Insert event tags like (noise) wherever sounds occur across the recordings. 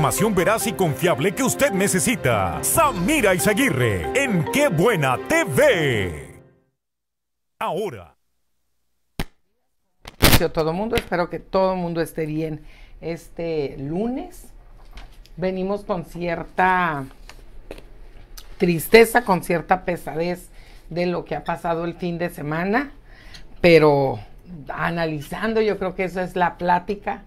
Información veraz y confiable que usted necesita. Samira Izaguirre, en Qué Buena TV. Ahora. Todo mundo, espero que todo mundo esté bien. Este lunes venimos con cierta tristeza, con cierta pesadez de lo que ha pasado el fin de semana, pero analizando, yo creo que eso es la plática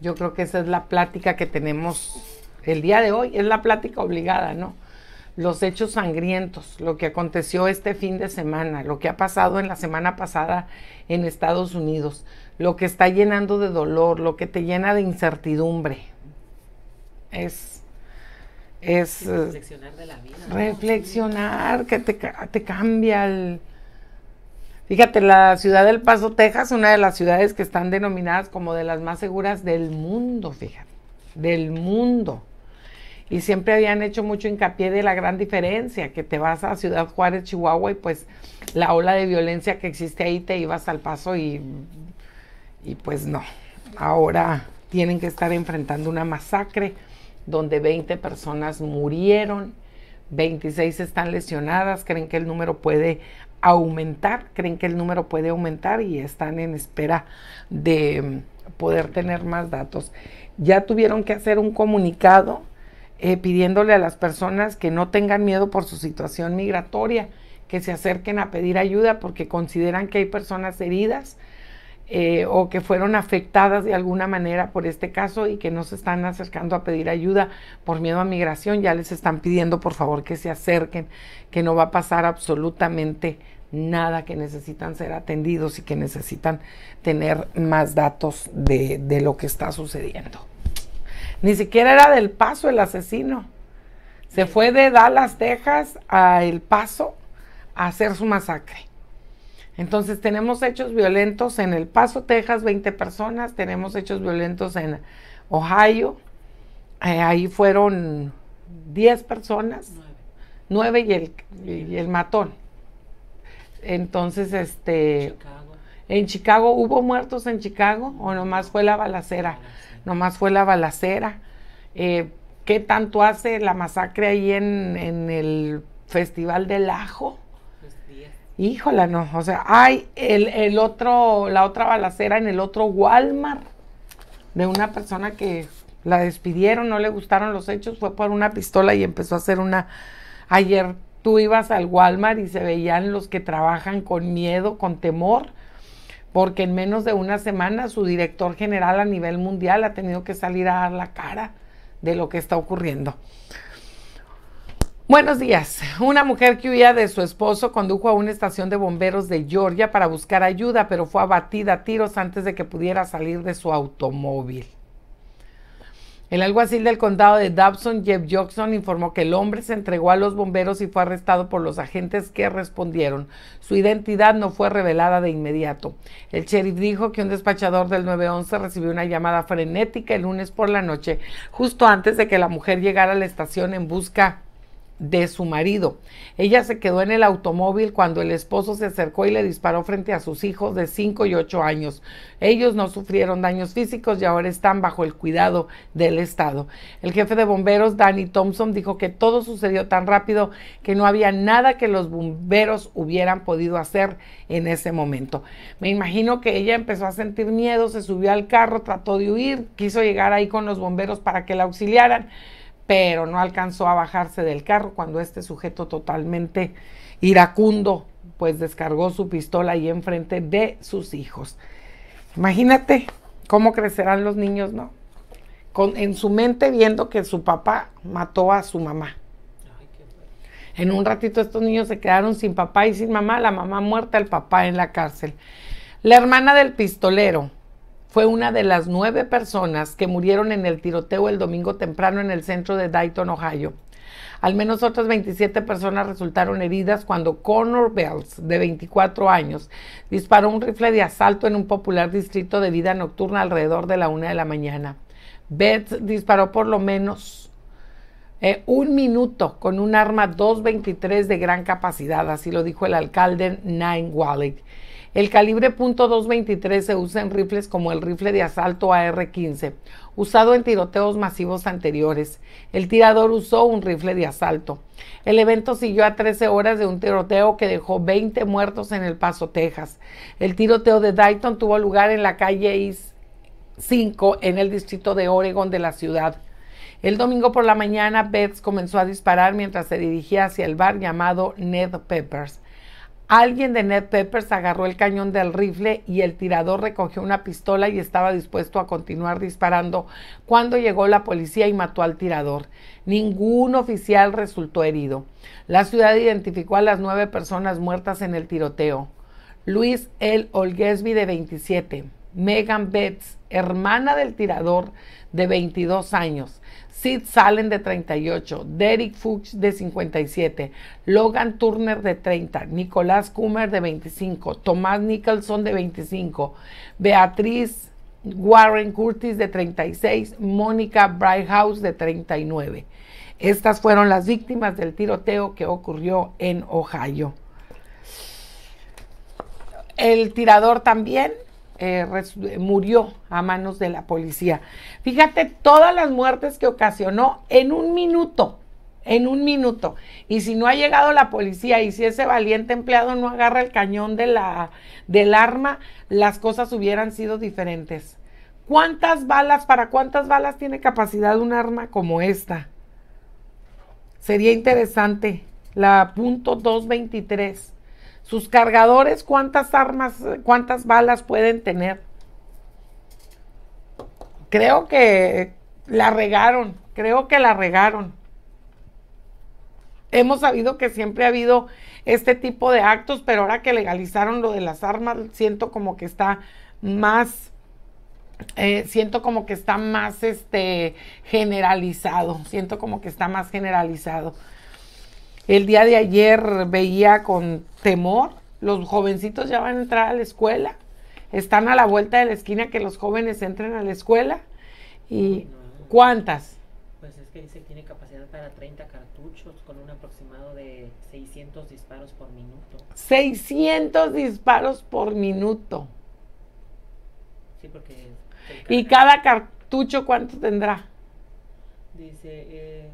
yo creo que esa es la plática que tenemos el día de hoy, es la plática obligada, ¿no? Los hechos sangrientos, lo que aconteció este fin de semana, lo que ha pasado en la semana pasada en Estados Unidos, lo que está llenando de dolor, lo que te llena de incertidumbre. Es reflexionar Reflexionar, que te, te cambia el, Fíjate, la ciudad del Paso, Texas, una de las ciudades que están denominadas como de las más seguras del mundo, fíjate, del mundo. Y siempre habían hecho mucho hincapié de la gran diferencia, que te vas a Ciudad Juárez, Chihuahua, y pues la ola de violencia que existe ahí, te ibas al paso y, y pues no. Ahora tienen que estar enfrentando una masacre donde 20 personas murieron, 26 están lesionadas, creen que el número puede aumentar, creen que el número puede aumentar y están en espera de mm, poder tener más datos. Ya tuvieron que hacer un comunicado eh, pidiéndole a las personas que no tengan miedo por su situación migratoria, que se acerquen a pedir ayuda porque consideran que hay personas heridas eh, o que fueron afectadas de alguna manera por este caso y que no se están acercando a pedir ayuda por miedo a migración, ya les están pidiendo por favor que se acerquen, que no va a pasar absolutamente nada, que necesitan ser atendidos y que necesitan tener más datos de, de lo que está sucediendo. Ni siquiera era del paso el asesino. Se fue de Dallas, Texas a El Paso a hacer su masacre. Entonces tenemos hechos violentos en El Paso, Texas, 20 personas, tenemos hechos violentos en Ohio, eh, ahí fueron 10 personas, 9, y, el, matón. Entonces, este... En Chicago, ¿hubo muertos en Chicago o nomás fue la balacera? Nomás fue la balacera. Eh, ¿Qué tanto hace la masacre ahí en, en el Festival del Ajo? Híjola, no. O sea, hay el, el otro, la otra balacera en el otro Walmart de una persona que la despidieron, no le gustaron los hechos, fue por una pistola y empezó a hacer una... Ayer tú ibas al Walmart y se veían los que trabajan con miedo, con temor, porque en menos de una semana su director general a nivel mundial ha tenido que salir a dar la cara de lo que está ocurriendo. Buenos días. Una mujer que huía de su esposo condujo a una estación de bomberos de Georgia para buscar ayuda, pero fue abatida a tiros antes de que pudiera salir de su automóvil. El alguacil del condado de Dobson, Jeff Jackson, informó que el hombre se entregó a los bomberos y fue arrestado por los agentes que respondieron. Su identidad no fue revelada de inmediato. El sheriff dijo que un despachador del 911 recibió una llamada frenética el lunes por la noche, justo antes de que la mujer llegara a la estación en busca de su marido. Ella se quedó en el automóvil cuando el esposo se acercó y le disparó frente a sus hijos de 5 y 8 años. Ellos no sufrieron daños físicos y ahora están bajo el cuidado del Estado. El jefe de bomberos, Danny Thompson, dijo que todo sucedió tan rápido que no había nada que los bomberos hubieran podido hacer en ese momento. Me imagino que ella empezó a sentir miedo, se subió al carro, trató de huir, quiso llegar ahí con los bomberos para que la auxiliaran pero no alcanzó a bajarse del carro cuando este sujeto totalmente iracundo pues descargó su pistola ahí enfrente de sus hijos. Imagínate cómo crecerán los niños, ¿no? Con, en su mente viendo que su papá mató a su mamá. En un ratito estos niños se quedaron sin papá y sin mamá, la mamá muerta, el papá en la cárcel. La hermana del pistolero fue una de las nueve personas que murieron en el tiroteo el domingo temprano en el centro de Dayton, Ohio. Al menos otras 27 personas resultaron heridas cuando Connor Bells, de 24 años, disparó un rifle de asalto en un popular distrito de vida nocturna alrededor de la una de la mañana. Bells disparó por lo menos eh, un minuto con un arma 223 de gran capacidad, así lo dijo el alcalde Nine Wallet. El calibre .223 se usa en rifles como el rifle de asalto AR-15, usado en tiroteos masivos anteriores. El tirador usó un rifle de asalto. El evento siguió a 13 horas de un tiroteo que dejó 20 muertos en El Paso, Texas. El tiroteo de Dayton tuvo lugar en la calle is 5 en el distrito de Oregon de la ciudad. El domingo por la mañana, Betts comenzó a disparar mientras se dirigía hacia el bar llamado Ned Peppers. Alguien de Ned Peppers agarró el cañón del rifle y el tirador recogió una pistola y estaba dispuesto a continuar disparando cuando llegó la policía y mató al tirador. Ningún oficial resultó herido. La ciudad identificó a las nueve personas muertas en el tiroteo. Luis L. Olguesby, de 27. Megan Betts, hermana del tirador, de 22 años. Sid Salen de 38, Derek Fuchs de 57, Logan Turner de 30, Nicolás Kummer de 25, Tomás Nicholson de 25, Beatriz Warren Curtis de 36, Mónica Brighthouse de 39. Estas fueron las víctimas del tiroteo que ocurrió en Ohio. El tirador también eh, murió a manos de la policía. Fíjate todas las muertes que ocasionó en un minuto, en un minuto. Y si no ha llegado la policía y si ese valiente empleado no agarra el cañón de la, del arma, las cosas hubieran sido diferentes. ¿Cuántas balas, para cuántas balas tiene capacidad un arma como esta? Sería interesante. La punto 223. Sus cargadores, ¿cuántas armas, cuántas balas pueden tener? Creo que la regaron, creo que la regaron. Hemos sabido que siempre ha habido este tipo de actos, pero ahora que legalizaron lo de las armas, siento como que está más, eh, siento como que está más este, generalizado, siento como que está más generalizado. El día de ayer veía con temor, los jovencitos ya van a entrar a la escuela, están a la vuelta de la esquina que los jóvenes entren a la escuela. ¿Y cuántas? Pues es que dice que tiene capacidad para 30 cartuchos con un aproximado de 600 disparos por minuto. 600 disparos por minuto. Sí, porque... Y cada cartucho, ¿cuánto tendrá? Dice, eh,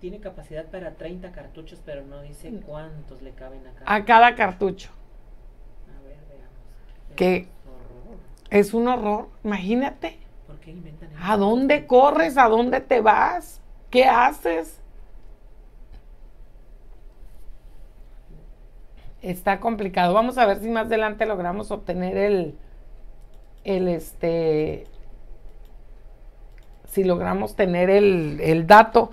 tiene capacidad para 30 cartuchos, pero no dice mm. cuántos le caben a cada, cartucho. A ver, veamos. Que es un horror, imagínate. ¿Por qué inventan ¿A dónde corres? ¿A dónde te vas? ¿Qué haces? Está complicado. Vamos a ver si más adelante logramos obtener el, el este, si logramos tener el, dato,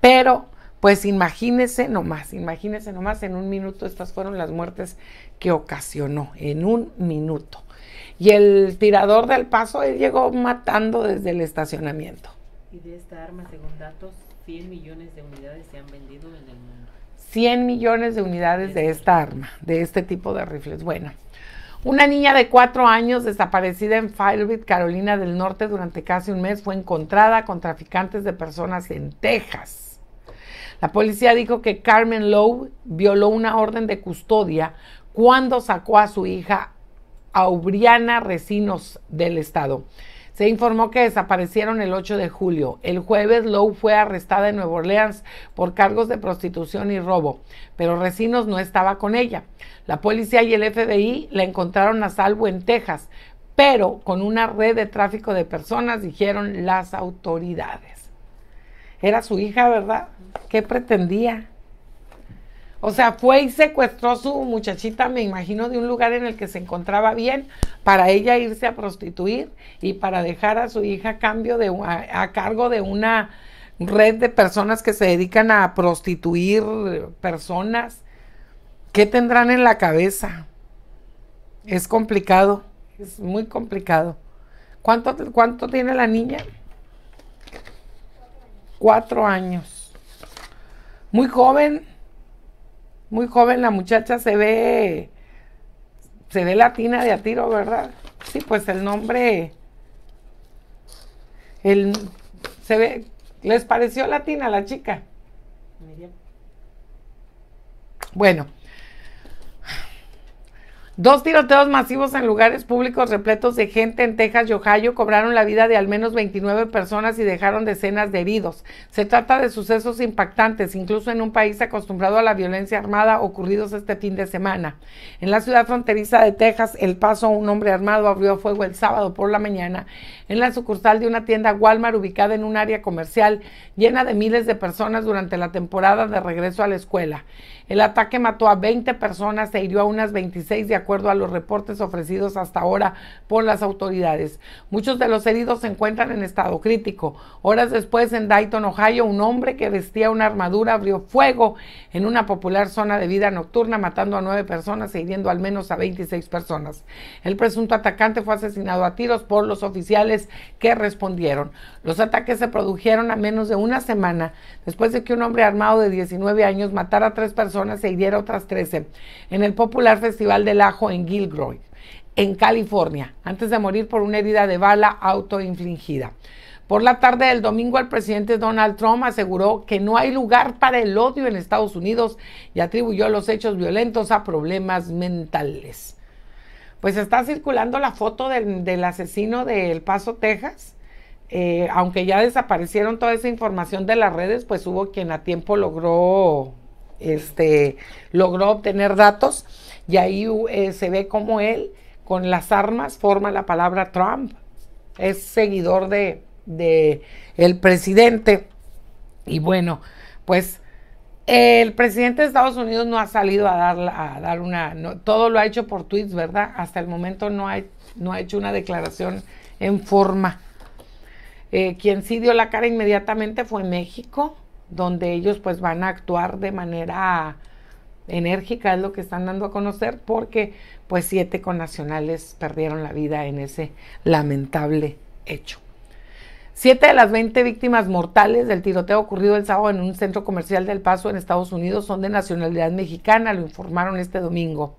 pero pues imagínense nomás, imagínense nomás, en un minuto estas fueron las muertes que ocasionó, en un minuto. Y el tirador del paso, él llegó matando desde el estacionamiento. Y de esta arma, según datos, 100 millones de unidades se han vendido en el mundo. 100 millones de unidades de esta arma, de este tipo de rifles. Bueno, una niña de cuatro años desaparecida en Firebird, Carolina del Norte, durante casi un mes fue encontrada con traficantes de personas en Texas. La policía dijo que Carmen Lowe violó una orden de custodia cuando sacó a su hija Aubriana Recinos del estado. Se informó que desaparecieron el 8 de julio. El jueves Lowe fue arrestada en Nueva Orleans por cargos de prostitución y robo, pero Recinos no estaba con ella. La policía y el FBI la encontraron a salvo en Texas, pero con una red de tráfico de personas, dijeron las autoridades. Era su hija, ¿verdad? ¿Qué pretendía? O sea, fue y secuestró a su muchachita, me imagino, de un lugar en el que se encontraba bien para ella irse a prostituir y para dejar a su hija a cambio de a, cargo de una red de personas que se dedican a prostituir personas. ¿Qué tendrán en la cabeza? Es complicado, es muy complicado. cuánto tiene la niña? Cuatro años. Muy joven, muy joven la muchacha se ve, se ve latina de a tiro, ¿verdad? Sí, pues el nombre, el, se ve, ¿les pareció latina la chica? Bueno. Dos tiroteos masivos en lugares públicos repletos de gente en Texas y Ohio cobraron la vida de al menos 29 personas y dejaron decenas de heridos. Se trata de sucesos impactantes, incluso en un país acostumbrado a la violencia armada ocurridos este fin de semana. En la ciudad fronteriza de Texas, El Paso, un hombre armado abrió fuego el sábado por la mañana en la sucursal de una tienda Walmart ubicada en un área comercial llena de miles de personas durante la temporada de regreso a la escuela. El ataque mató a 20 personas e hirió a unas 26 de acuerdo a los reportes ofrecidos hasta ahora por las autoridades. Muchos de los heridos se encuentran en estado crítico. Horas después, en Dayton, Ohio, un hombre que vestía una armadura abrió fuego en una popular zona de vida nocturna, matando a nueve personas e hiriendo al menos a 26 personas. El presunto atacante fue asesinado a tiros por los oficiales que respondieron. Los ataques se produjeron a menos de una semana después de que un hombre armado de 19 años matara a tres personas e hiriera otras 13 en el popular festival de la en Gilroy, en California, antes de morir por una herida de bala autoinfligida. Por la tarde del domingo, el presidente Donald Trump aseguró que no hay lugar para el odio en Estados Unidos y atribuyó los hechos violentos a problemas mentales. Pues está circulando la foto del, asesino de El Paso, Texas. Eh, aunque ya desaparecieron toda esa información de las redes, pues hubo quien a tiempo logró, este, logró obtener datos. Y ahí eh, se ve cómo él, con las armas, forma la palabra Trump. Es seguidor de, el presidente. Y bueno, pues el presidente de Estados Unidos no ha salido a dar, dar una... todo lo ha hecho por tweets, ¿verdad? Hasta el momento no ha, no ha hecho una declaración en forma. Eh, quien sí dio la cara inmediatamente fue México, donde ellos pues van a actuar de manera enérgica es lo que están dando a conocer porque pues siete connacionales perdieron la vida en ese lamentable hecho. Siete de las veinte víctimas mortales del tiroteo ocurrido el sábado en un centro comercial del Paso en Estados Unidos son de nacionalidad mexicana, lo informaron este domingo.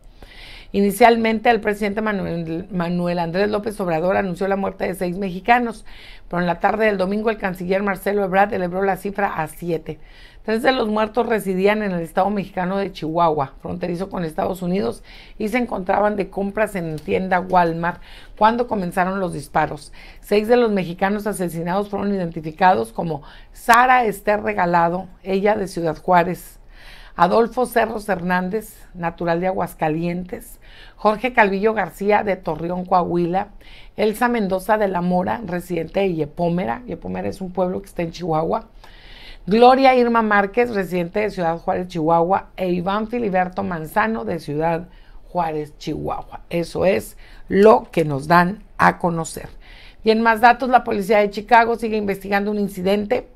Inicialmente, el presidente Manuel, Andrés López Obrador anunció la muerte de seis mexicanos, pero en la tarde del domingo el canciller Marcelo Ebrard elevó la cifra a siete. Tres de los muertos residían en el estado mexicano de Chihuahua, fronterizo con Estados Unidos, y se encontraban de compras en tienda Walmart cuando comenzaron los disparos. Seis de los mexicanos asesinados fueron identificados como Sara Esther Regalado, ella de Ciudad Juárez, Adolfo Cerros Hernández, natural de Aguascalientes, Jorge Calvillo García de Torreón, Coahuila, Elsa Mendoza de la Mora, residente de Yepomera, Yepomera es un pueblo que está en Chihuahua, Gloria Irma Márquez, residente de Ciudad Juárez, Chihuahua, e Iván Filiberto Manzano de Ciudad Juárez, Chihuahua. Eso es lo que nos dan a conocer. Y en más datos, la policía de Chicago sigue investigando un incidente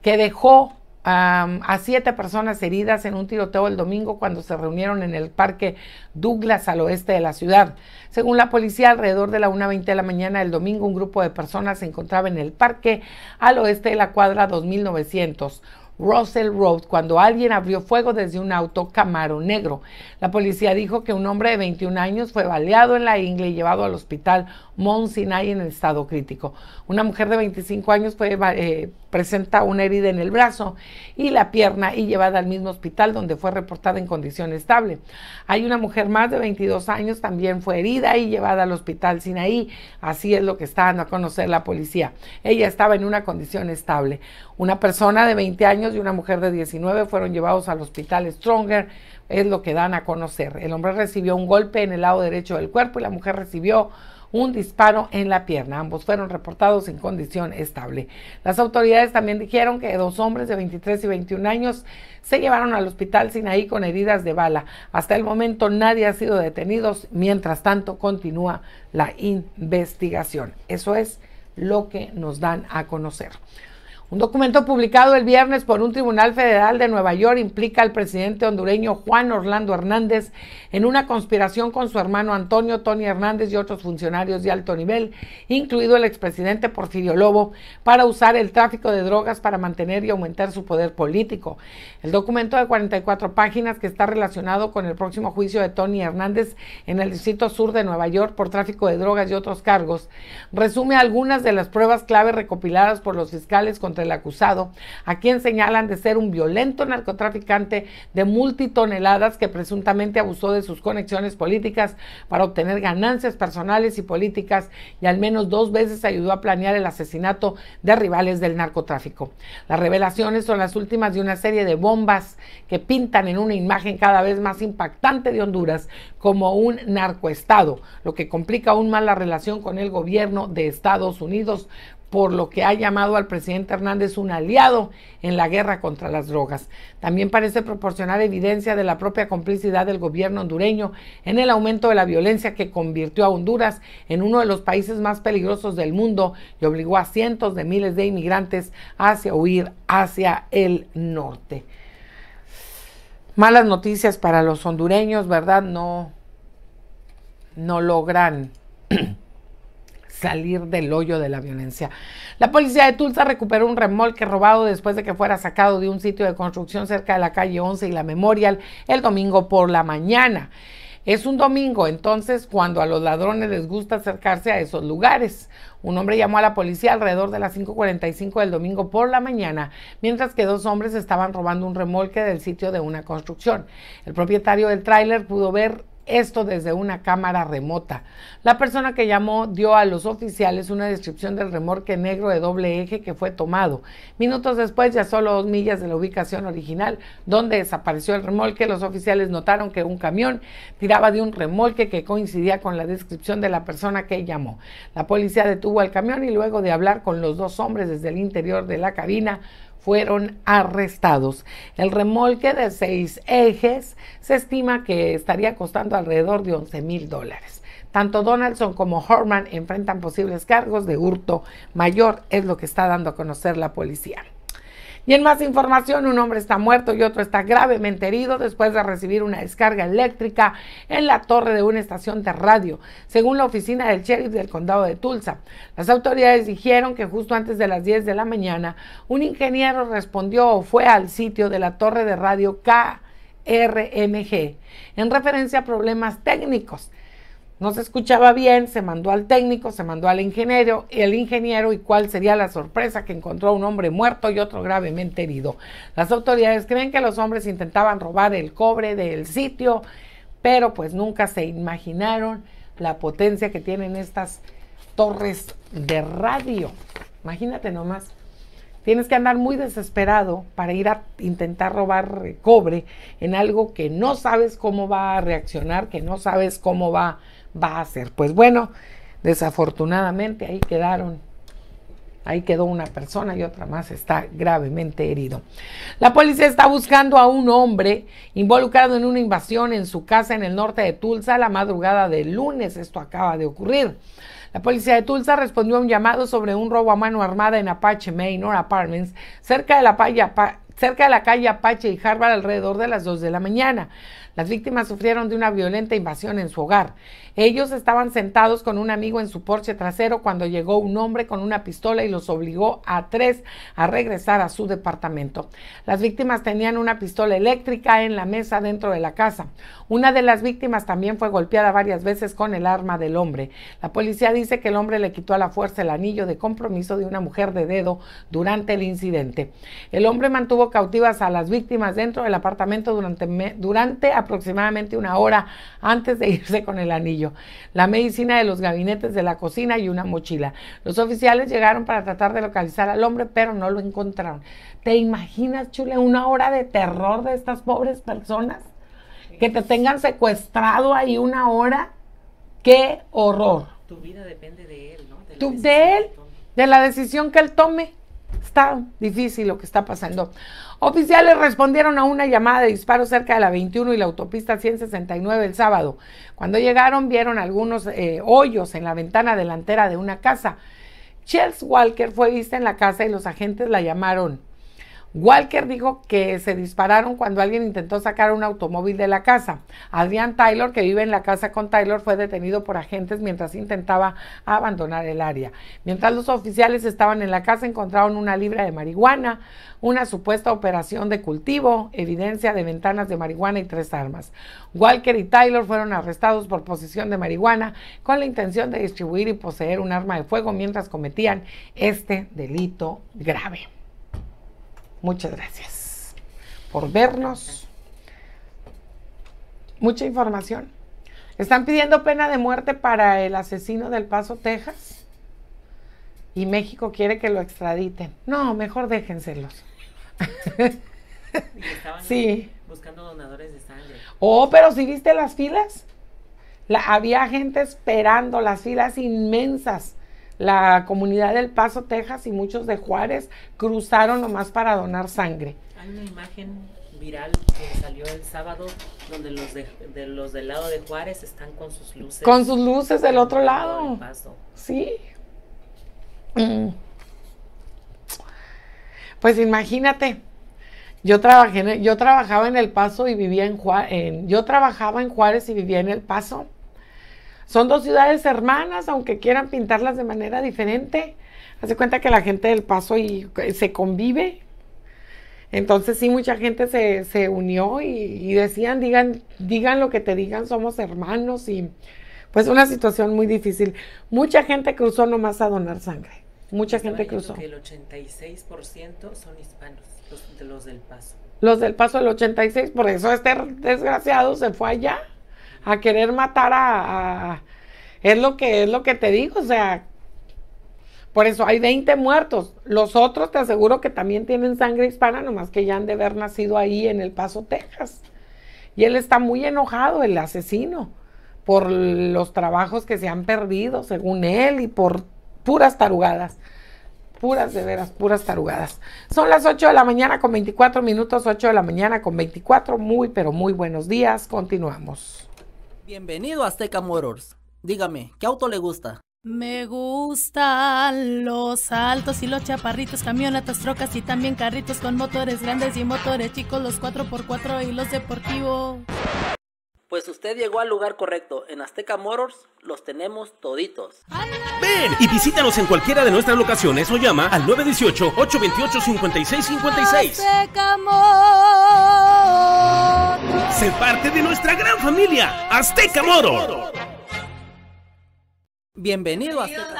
que dejó a siete personas heridas en un tiroteo el domingo cuando se reunieron en el parque Douglas al oeste de la ciudad. Según la policía, alrededor de la 1.20 de la mañana del domingo, un grupo de personas se encontraba en el parque al oeste de la cuadra 2900. Russell Road cuando alguien abrió fuego desde un auto Camaro negro. La policía dijo que un hombre de 21 años fue baleado en la ingle y llevado al hospital Mon en el estado crítico. Una mujer de 25 años fue eh, presenta una herida en el brazo y la pierna y llevada al mismo hospital donde fue reportada en condición estable. Hay una mujer más de 22 años también fue herida y llevada al hospital Sinaí. Así es lo que está dando a conocer la policía. Ella estaba en una condición estable. Una persona de 20 años y una mujer de 19 fueron llevados al hospital Stronger es lo que dan a conocer. El hombre recibió un golpe en el lado derecho del cuerpo y la mujer recibió un disparo en la pierna. Ambos fueron reportados en condición estable. Las autoridades también dijeron que dos hombres de 23 y 21 años se llevaron al hospital Sinaí con heridas de bala. Hasta el momento nadie ha sido detenido. Mientras tanto, continúa la investigación. Eso es lo que nos dan a conocer. Un documento publicado el viernes por un tribunal federal de Nueva York implica al presidente hondureño Juan Orlando Hernández en una conspiración con su hermano Antonio Tony Hernández y otros funcionarios de alto nivel, incluido el expresidente Porfirio Lobo, para usar el tráfico de drogas para mantener y aumentar su poder político. El documento de 44 páginas que está relacionado con el próximo juicio de Tony Hernández en el Distrito Sur de Nueva York por tráfico de drogas y otros cargos resume algunas de las pruebas clave recopiladas por los fiscales contra el acusado, a quien señalan de ser un violento narcotraficante de multitoneladas que presuntamente abusó de sus conexiones políticas para obtener ganancias personales y políticas y al menos dos veces ayudó a planear el asesinato de rivales del narcotráfico. Las revelaciones son las últimas de una serie de bombas que pintan en una imagen cada vez más impactante de Honduras como un narcoestado, lo que complica aún más la relación con el gobierno de Estados Unidos, por lo que ha llamado al presidente Hernández un aliado en la guerra contra las drogas. También parece proporcionar evidencia de la propia complicidad del gobierno hondureño en el aumento de la violencia que convirtió a Honduras en uno de los países más peligrosos del mundo y obligó a cientos de miles de inmigrantes a huir hacia el norte. Malas noticias para los hondureños, ¿verdad? No, no logran (clears throat) salir del hoyo de la violencia. La policía de Tulsa recuperó un remolque robado después de que fuera sacado de un sitio de construcción cerca de la calle 11 y la Memorial el domingo por la mañana. Es un domingo, entonces, cuando a los ladrones les gusta acercarse a esos lugares. Un hombre llamó a la policía alrededor de las 5.45 del domingo por la mañana, mientras que dos hombres estaban robando un remolque del sitio de una construcción. El propietario del tráiler pudo ver esto desde una cámara remota. La persona que llamó dio a los oficiales una descripción del remolque negro de doble eje que fue tomado. Minutos después, ya solo dos millas de la ubicación original donde desapareció el remolque, los oficiales notaron que un camión tiraba de un remolque que coincidía con la descripción de la persona que llamó. La policía detuvo al camión y luego de hablar con los dos hombres desde el interior de la cabina, fueron arrestados. El remolque de seis ejes se estima que estaría costando alrededor de 11 mil dólares. Tanto Donaldson como Horman enfrentan posibles cargos de hurto mayor, es lo que está dando a conocer la policía. Y en más información, un hombre está muerto y otro está gravemente herido después de recibir una descarga eléctrica en la torre de una estación de radio, según la oficina del sheriff del condado de Tulsa. Las autoridades dijeron que justo antes de las 10 de la mañana, un ingeniero respondió o fue al sitio de la torre de radio KRMG en referencia a problemas técnicos no se escuchaba bien, se mandó al técnico, se mandó al ingeniero, y el ingeniero y cuál sería la sorpresa que encontró un hombre muerto y otro gravemente herido. Las autoridades creen que los hombres intentaban robar el cobre del sitio, pero pues nunca se imaginaron la potencia que tienen estas torres de radio. Imagínate nomás. Tienes que andar muy desesperado para ir a intentar robar cobre en algo que no sabes cómo va a reaccionar, que no sabes cómo va a va a ser. Pues bueno, desafortunadamente ahí quedaron. Ahí quedó una persona y otra más está gravemente herido. La policía está buscando a un hombre involucrado en una invasión en su casa en el norte de Tulsa la madrugada del lunes. Esto acaba de ocurrir. La policía de Tulsa respondió a un llamado sobre un robo a mano armada en Apache Minor Apartments, cerca de la, cerca de la calle Apache y Harvard alrededor de las 2 de la mañana. Las víctimas sufrieron de una violenta invasión en su hogar. Ellos estaban sentados con un amigo en su porche trasero cuando llegó un hombre con una pistola y los obligó a tres a regresar a su departamento. Las víctimas tenían una pistola eléctrica en la mesa dentro de la casa. Una de las víctimas también fue golpeada varias veces con el arma del hombre. La policía dice que el hombre le quitó a la fuerza el anillo de compromiso de una mujer de dedo durante el incidente. El hombre mantuvo cautivas a las víctimas dentro del apartamento durante, durante aproximadamente una hora antes de irse con el anillo la medicina de los gabinetes de la cocina y una mochila. Los oficiales llegaron para tratar de localizar al hombre, pero no lo encontraron. ¿Te imaginas, chule, una hora de terror de estas pobres personas? Que te tengan secuestrado ahí una hora. ¡Qué horror! Tu vida depende de él, ¿no? de él, de la decisión que él tome. Está difícil lo que está pasando. Oficiales respondieron a una llamada de disparo cerca de la 21 y la autopista 169 el sábado. Cuando llegaron vieron algunos eh, hoyos en la ventana delantera de una casa. Chels Walker fue vista en la casa y los agentes la llamaron Walker dijo que se dispararon cuando alguien intentó sacar un automóvil de la casa. Adrian Taylor, que vive en la casa con Taylor, fue detenido por agentes mientras intentaba abandonar el área. Mientras los oficiales estaban en la casa, encontraron una libra de marihuana, una supuesta operación de cultivo, evidencia de ventanas de marihuana y tres armas. Walker y Taylor fueron arrestados por posesión de marihuana con la intención de distribuir y poseer un arma de fuego mientras cometían este delito grave. Muchas gracias por vernos. Mucha información. Están pidiendo pena de muerte para el asesino del Paso, Texas. Y México quiere que lo extraditen. No, mejor déjenselos. estaban sí. buscando donadores de sangre. Oh, pero si viste las filas. había gente esperando las filas inmensas la comunidad del Paso, Texas y muchos de Juárez cruzaron nomás para donar sangre. Hay una imagen viral que salió el sábado donde los de, los del lado de Juárez están con sus luces. Con sus luces del otro lado. paso. Sí. Mm. Pues imagínate. Yo trabajé, yo trabajaba en El Paso y vivía en Juárez, yo trabajaba en Juárez y vivía en El Paso son dos ciudades hermanas, aunque quieran pintarlas de manera diferente. Hace cuenta que la gente del Paso y, eh, se convive. Entonces sí, mucha gente se, unió y, decían, digan, digan lo que te digan, somos hermanos y pues una situación muy difícil. Mucha gente cruzó nomás a donar sangre. Mucha gente cruzó. el 86% son hispanos, los, los del Paso. Los del Paso, el 86%, por eso este desgraciado se fue allá a querer matar a, es lo que es lo que te digo, o sea, por eso hay 20 muertos. Los otros te aseguro que también tienen sangre hispana, nomás que ya han de haber nacido ahí en El Paso, Texas. Y él está muy enojado, el asesino, por los trabajos que se han perdido, según él, y por puras tarugadas. Puras de veras, puras tarugadas. Son las 8 de la mañana con 24 minutos, 8 de la mañana con 24. Muy, pero muy buenos días. Continuamos. Bienvenido a Azteca Motors. Dígame, ¿qué auto le gusta? Me gustan los altos y los chaparritos, camionetas, trocas y también carritos con motores grandes y motores chicos, los 4x4 y los deportivos. Pues usted llegó al lugar correcto. En Azteca Motors los tenemos toditos. Ven y visítanos en cualquiera de nuestras locaciones o llama al 918-828-5656. Azteca Motors. Sé parte de nuestra gran familia, Azteca Moro. Bienvenido a Azteca.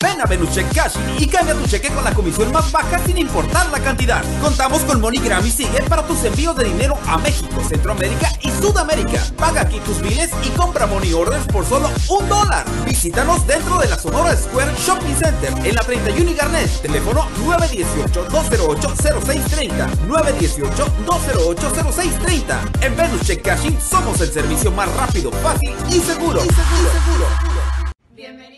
Ven a Venus Check Cash y cambia tu cheque con la comisión más baja sin importar la cantidad. Contamos con MoneyGram y Sigue para tus envíos de dinero a México, Centroamérica y Sudamérica. Paga aquí tus biles y compra Money Orders por solo un dólar. Visítanos dentro de la Sonora Square Shopping Center en la 31 y Garnet. Teléfono 918-208-0630. 918-208-0630. En Venus Check Cashing somos el servicio más rápido, fácil y seguro. Y seguro. Bienvenido.